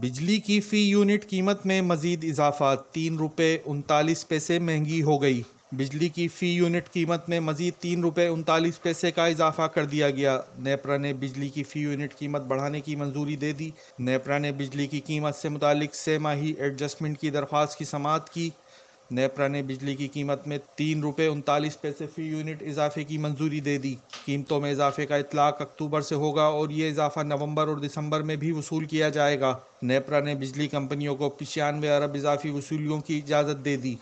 बिजली की फी यूनिट कीमत में मजीद इजाफा तीन रुपये उनतालीस पैसे महंगी हो गई बिजली की फ़ी यूनिट कीमत में मजीद तीन रुपये उनतालीस पैसे का इजाफा कर दिया गया नेपरा ने बिजली की फ़ी यूनिट कीमत बढ़ाने की मंजूरी दे दी नेपरा ने बिजली की कीमत से मुतल से माही एडजस्टमेंट की दरख्वास्त की समात की नेपरा ने बिजली की कीमत में तीन रुपये उनतालीस पैसे फी यूनिट इजाफे की मंजूरी दे दी कीमतों में इजाफे का इतलाक अक्टूबर से होगा और ये इजाफा नवंबर और दिसंबर में भी वसूल किया जाएगा नेपरा ने बिजली कंपनियों को पचानवे अरब इजाफी वसूलियों की इजाज़त दे दी